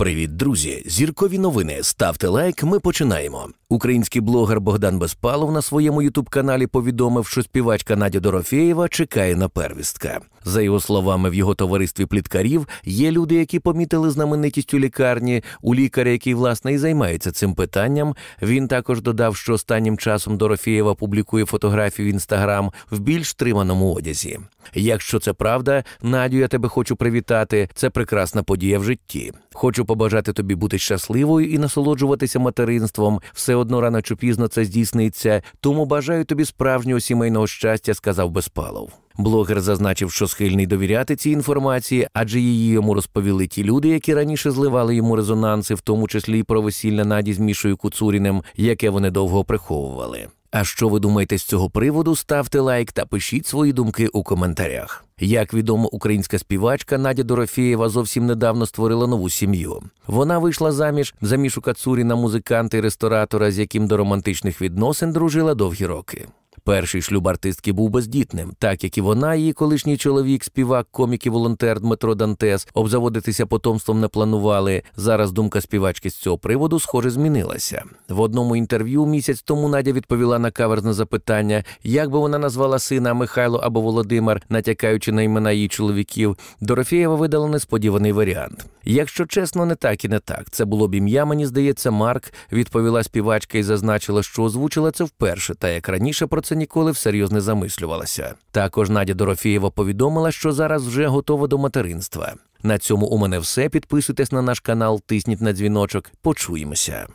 Привіт, друзі! Зіркові новини. Ставте лайк. Ми починаємо. Український блогер Богдан Безпалов на своєму ютуб-каналі повідомив, що співачка Надя Дорофеєва чекає на первістка. За його словами, в його товаристві пліткарів є люди, які помітили знаменитість у лікарні, у лікаря, який власне і займається цим питанням. Він також додав, що останнім часом Дорофєєва публікує фотографії в інстаграм в більш триманому одязі. Якщо це правда, Надю, я тебе хочу привітати. Це прекрасна подія в житті. Хочу побажати тобі бути щасливою і насолоджуватися материнством. Все одно рано чи пізно це здійсниться, тому бажаю тобі справжнього сімейного щастя, сказав Безпалов. Блогер зазначив, що схильний довіряти цій інформації, адже її йому розповіли ті люди, які раніше зливали йому резонанси, в тому числі й про весілля наді з Мішою Куцуріним, яке вони довго приховували. А що ви думаєте з цього приводу? Ставте лайк та пишіть свої думки у коментарях. Як відомо, українська співачка Надя Дорофєєва зовсім недавно створила нову сім'ю. Вона вийшла заміж за Мішу Кацуріна, музиканта і ресторатора, з яким до романтичних відносин дружила довгі роки. Перший шлюб артистки був бездітним, так як і вона, її колишній чоловік, співак, комік і волонтер Дмитро Дантес, обзаводитися потомством не планували. Зараз думка співачки з цього приводу, схоже, змінилася. В одному інтерв'ю місяць тому Надя відповіла на каверзне запитання, як би вона назвала сина Михайло або Володимир, натякаючи на імена її чоловіків. Дорофєєва видала несподіваний варіант. Якщо чесно, не так і не так. Це було б ім'я, мені здається, Марк, відповіла співачка і зазначила, що озвучила це вперше, та як раніше про це ніколи всерйоз не замислювалася. Також Надя Дорофєєва повідомила, що зараз вже готова до материнства. На цьому у мене все. Підписуйтесь на наш канал, тисніть на дзвіночок. Почуємося.